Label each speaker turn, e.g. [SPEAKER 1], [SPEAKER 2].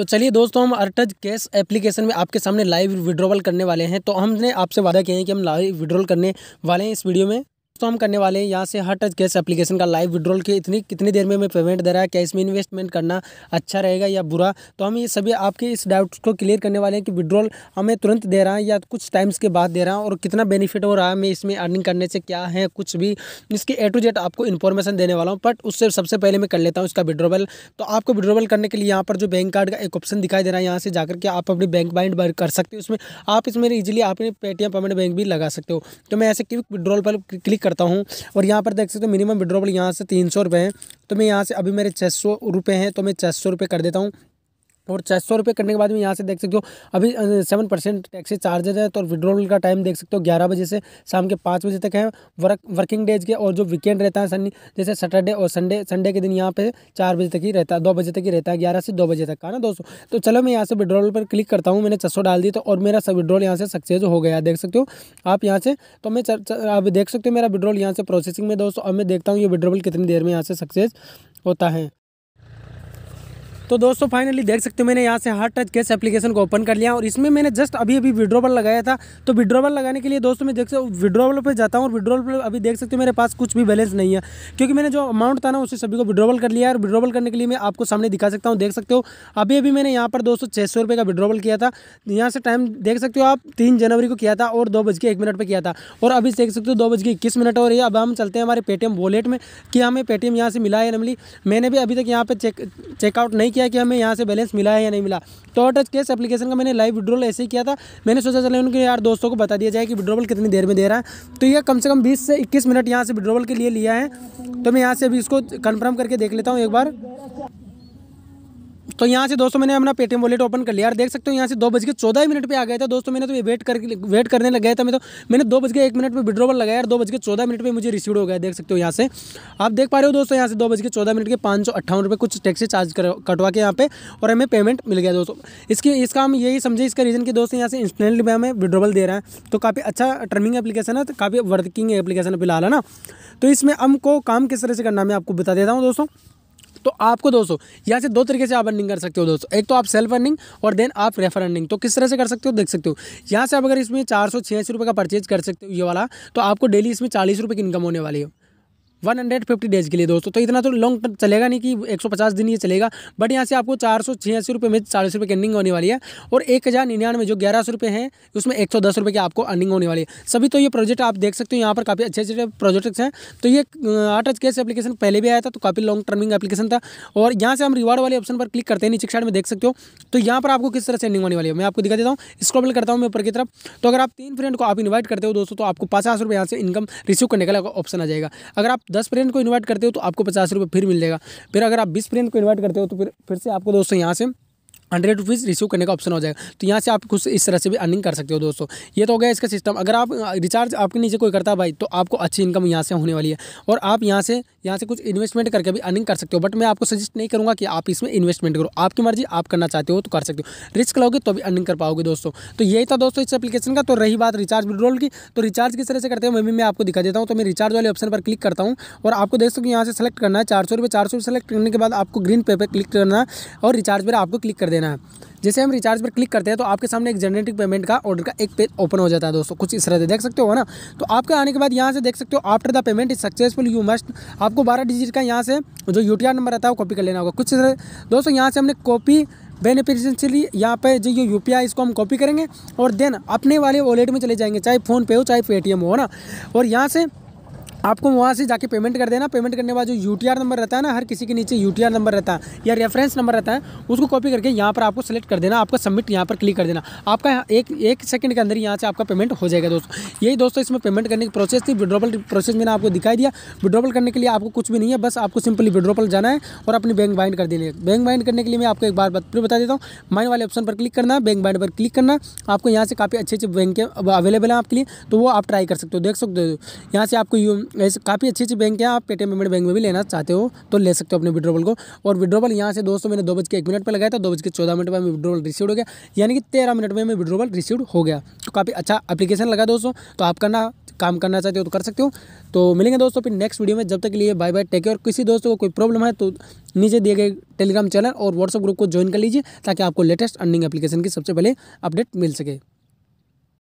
[SPEAKER 1] तो चलिए दोस्तों हम अर्टज कैश एप्लीकेशन में आपके सामने लाइव विड्रॉवल करने वाले हैं तो हमने आपसे वादा किया है कि हम लाइव विड्रॉल करने वाले हैं इस वीडियो में तो हम करने वाले हैं यहाँ से हर टच कैश एप्लीकेशन का लाइव विड्रॉल के इतनी कितनी देर में हमें पेमेंट दे रहा है क्या इसमें इन्वेस्टमेंट करना अच्छा रहेगा या बुरा तो हम ये सभी आपके इस डाउट्स को क्लियर करने वाले हैं कि विड्रॉल हमें तुरंत दे रहा है या कुछ टाइम्स के बाद दे रहा है और कितना बेनिफिट हो रहा है हमें इसमें अर्निंग करने से क्या है कुछ भी इसके ए टू जेड आपको इन्फॉर्मेशन देने वाला हूँ बट उससे सबसे पहले मैं कर लेता हूँ इसका विड्रोवल तो आपको विड्रोवल करने के लिए यहाँ पर जो बैंक कार्ड का एक ऑप्शन दिखाई दे रहा है यहाँ से जाकर के आप अपनी बैंक बाइंड कर सकते हो उसमें आप इसमें ईजिली आपने पेटीएम पेमेंट बैंक भी लगा सकते हो तो मैं ऐसे क्विक विड्रॉल पर क्लिक करता हूँ और यहाँ पर देख सकते हो मिनिमम विड्रोवल यहाँ से तीन सौ रुपये हैं तो मैं यहाँ से अभी मेरे छः सौ रुपये हैं तो मैं छः सौ रुपये कर देता हूँ और छः सौ रुपये करने के बाद में यहाँ से देख सकते हो अभी सेवन परसेंट टैक्सी चार्जेज है तो विड्रोवल का टाइम देख सकते हो ग्यारह बजे से शाम के पाँच बजे तक है वर्क वर्किंग डेज के और जो वीकेंड रहता है सनी जैसे सैटरडे और संडे संडे के दिन यहाँ पे चार बजे तक ही रहता है दो बजे तक ही रहता है ग्यारह से दो बजे तक का ना दोस्तों तो चलो मैं यहाँ से विड्रोवल पर क्लिक करता हूँ मैंने छः डाल दी तो और मेरा सब विड्रॉल यहाँ से सक्सेस हो गया देख सकते हो आप यहाँ से तो मैं आप देख सकते हो मेरा विड्रोल यहाँ से प्रोसेसिंग में दोस्तों अब मैं देखता हूँ ये विड्रोवल कितनी देर में यहाँ से सक्सेस होता है तो दोस्तों फाइनली देख सकते हो मैंने यहाँ से हार्ट टच कैश एप्लीकेशन को ओपन कर लिया और इसमें मैंने जस्ट अभी अभी विड्रोवल लगाया था तो विड्रोवल लगाने के लिए दोस्तों मैं देख सकते विड्रोवल पर जाता हूँ और विड्रोवल पर अभी देख सकते हो मेरे पास कुछ भी बैलेंस नहीं है क्योंकि मैंने जो अमाउंट था ना उसे सभी को विड्रोवल कर लिया और विड्रोवल करने के लिए मैं आपको सामने दिखा सकता हूँ देख सकते हो अभी अभी मैंने यहाँ पर दोस्तों छः सौ का विड्रोवल किया था यहाँ से टाइम देख सकते हो आप तीन जनवरी को किया था और दो बज के एक मिनट पर किया था और अभी देख सकते हो दो बज के इक्कीस मिनट हो रही है अब हम चलते हैं हमारे पेटीएम वॉलेट में कि हमें पेटीएम यहाँ से मिला है नमली मैंने भी अभी तक यहाँ पर चेक चेकआउट नहीं किया किया कि हमें यहाँ से बैलेंस मिला है या नहीं मिला तो टच केस एप्लीकेशन का मैंने लाइव विड्रोल ऐसे ही किया था मैंने सोचा चले उनके यार दोस्तों को बता दिया जाए कि विड्रोवल कितनी देर में दे रहा है तो यह कम से कम बीस से इक्कीस मिनट यहाँ से विड्रोवल के लिए लिया है तो मैं यहाँ से अभी इसको कन्फर्म करके देख लेता हूँ एक बार तो यहाँ से दोस्तों मैंने अपना पेटीएम वॉलेट ओपन कर लिया और देख सकते हो यहाँ से दो बज के चौदह मिनट पर आ गया था दोस्तों मैंने तो ये वेट कर वेट करने लग गया था मैं तो मैंने दो बज के एक मिनट पर विड्रोवल लगाया और दो बज के चौदह मिनट पर मुझे रिसीव हो गया देख सकते हो यहाँ से आप देख पा रहे हो दोस्तों यहाँ से दो बज के चौदह मिनट के पाँच सौ अट्ठावन रुपये कुछ टैक्सी चार्ज कटवा के यहाँ पे और हमें पेमेंट मिल गया दोस्तों इसकी इसका हम यही समझे इसका रीज़न कि दोस्तों यहाँ से इंस्टेंटली भी हमें विड्रोवल दे रहा तो अच्छा है तो काफ़ी अच्छा टर्मिंग एप्लीकेशन है काफ़ी वर्किंग एप्लीकेशन है फिलहाल है ना तो इसमें हमको काम किस तरह से करना मैं आपको बता देता हूँ दोस्तों तो आपको दोस्तों यहाँ से दो तरीके से आप अर्निंग कर सकते हो दोस्तों एक तो आप सेल्फ अर्निंग और देन आप रेफर अर्निंग तो किस तरह से कर सकते हो देख सकते हो यहाँ से आप अगर इसमें चार सौ का परचेज कर सकते हो ये वाला तो आपको डेली इसमें चालीस की इनकम होने वाली है वन हंड्रेड फिफ्टी डेज के लिए दोस्तों तो इतना तो लॉन्ग चलेगा नहीं कि एक सौ पचास दिन ये चलेगा बट यहाँ से आपको चार सौ छियासी रुपये में चालीस रुपये की अर्निंग होने वाली है और एक हज़ार निन्यानवे जो ग्यारह सौ रुपये हैं उसमें एक सौ दस रुपये की आपको अर्निंग होने वाली है सभी तो ये प्रोजेक्ट आप देख सकते हो यहाँ पर काफ़ी अच्छे अच्छे प्रोजेक्ट्स हैं तो ये आठ एच एप्लीकेशन पहले भी आया था तो काफ़ी लॉन्ग टर्मिंग एप्लीकेशन था और यहाँ से हम रिवार्ड वाले ऑप्शन पर क्लिक करते हैं नीचे साइड में देख सकते हो तो यहाँ पर आपको किस तरह से अर्निंग होने वाली है मैं आपको दिखा देता हूँ स्क्रॉबल करता हूँ मैं ऊपर की तरफ तो अगर आप तीन फ्रेंड को आप इन्वाइट करते हो दोस्तों तो आपको पचास रुपये यहाँ से इनकम रिसीव करने का ऑप्शन आ जाएगा अगर आप दस फ्रेंड को इन्वाइट करते हो तो आपको पचास रुपये फिर मिल जाएगा फिर अगर आप बीस फ्रेंड को इन्वाइट करते हो तो फिर फिर से आपको दोस्तों यहाँ से हंड्रेड रुपीज़ रिसीव करने का ऑप्शन हो जाएगा तो यहाँ से आप कुछ इस तरह से भी अर्निंग कर सकते हो दोस्तों ये तो हो गया इसका सिस्टम अगर आप रिचार्ज आपके नीचे कोई करता है भाई तो आपको अच्छी इनकम यहाँ से होने वाली है और आप यहाँ से यहाँ से कुछ इन्वेस्टमेंट करके भी अर्निंग कर सकते हो बट मैं आपको सजेस्ट नहीं करूँगा कि आप इसमें इन्वेस्टमेंट करो आपकी मर्जी आप करना चाहते हो तो कर सकते हो रिस्क लोगे तो भी अर्निंग कर पाओगे दोस्तों तो यही था दोस्तों इस एप्लीकेशन का तो रही बात रिचार्ज विड्रोल की तो रिचार्ज किस तरह से करते हो मैं भी मैं आपको दिखा देता हूँ तो मैं रिचार्ज वाले ऑप्शन पर क्लिक करता हूँ और आपको देख सकते हो यहाँ से सेलेक्ट करना है चार सौ रुपये चार सौ सेलेक्ट करने के बाद आपको ग्रीन पे पर क्लिक करना है और रिचार्ज पर आपको क्लिक कर देना देना है जैसे हम रिचार्ज पर क्लिक करते हैं तो आपके सामने एक जनरेटिव पेमेंट का ऑर्डर का एक पेज ओपन हो जाता है दोस्तों कुछ इस तरह से देख सकते हो ना तो आपके आने के बाद यहाँ से देख सकते हो after the payment is successful you must आपको बारह डिजिट का यहाँ से जो यू नंबर आता है वो कॉपी कर लेना होगा कुछ इस दोस्तों यहाँ से हमने कॉपी बेनिफिशियली यहाँ पे जो ये यू इसको हम कॉपी करेंगे और देन अपने वाले वॉलेट में चले जाएंगे चाहे फ़ोन पे हो चाहे पेटीएम हो ना और यहाँ से आपको वहाँ से जाके पेमेंट कर देना पेमेंट करने के बाद जो यू नंबर रहता है ना हर किसी के नीचे यू नंबर रहता है या रेफरेंस नंबर रहता है उसको कॉपी करके यहाँ पर आपको सेलेक्ट कर देना आपका सबमिट यहाँ पर क्लिक कर देना आपका एक एक सेकंड के अंदर यहाँ से आपका पेमेंट हो जाएगा दोस्तों यही दोस्तों इसमें पेमेंट करने की प्रोसेस थी विड्रॉबल प्रोसेस मैंने आपको दिखाई दिया विड्रॉबल करने के लिए आपको कुछ भी नहीं है बस आपको सिंपली विड्रॉबल जाना है और अपनी बैंक बाइंड कर देनी है बैंक बाइंड करने के लिए मैं आपको एक बार फिर बता देता हूँ माइन वाले ऑप्शन पर क्लिक करना है बैंक बाइंड पर क्लिक करना आपको यहाँ से काफ़ी अच्छे अच्छे बैंक अवेलेबल हैं आपके लिए तो वो आप ट्राई कर सकते हो देख सकते हो यहाँ से आपको यू ऐसे काफ़ी अच्छी अच्छी बैंक है आप पेटीएम पेमेंट बैंक में भी लेना चाहते हो तो ले सकते हो अपने विड्रोवल को और विड्रोवल यहाँ से दोस्तों मैंने दो बज के एक मिनट पर लगाया था दो बज के चौदह मिनट पर विड्रोवल रिसीव हो गया यानी कि तेरह मिनट में विड्रोवल रिसीव हो गया तो काफ़ी अच्छा एप्लीकेशन लगा दोस्तों तो आप करना काम करना चाहते हो तो कर सकते हो तो मिलेंगे दोस्तों फिर नेक्स्ट वीडियो में जब तक के लिए बाय बाय टेक केयर किसी दोस्तों को कोई प्रॉब्लम है तो नीचे दिए गए टेलीग्राम चैनल और व्हाट्सअप ग्रुप को ज्वाइन कर लीजिए ताकि आपको लेटेस्ट अर्निंग एप्लीकेशन की सबसे पहले अपडेट मिल सके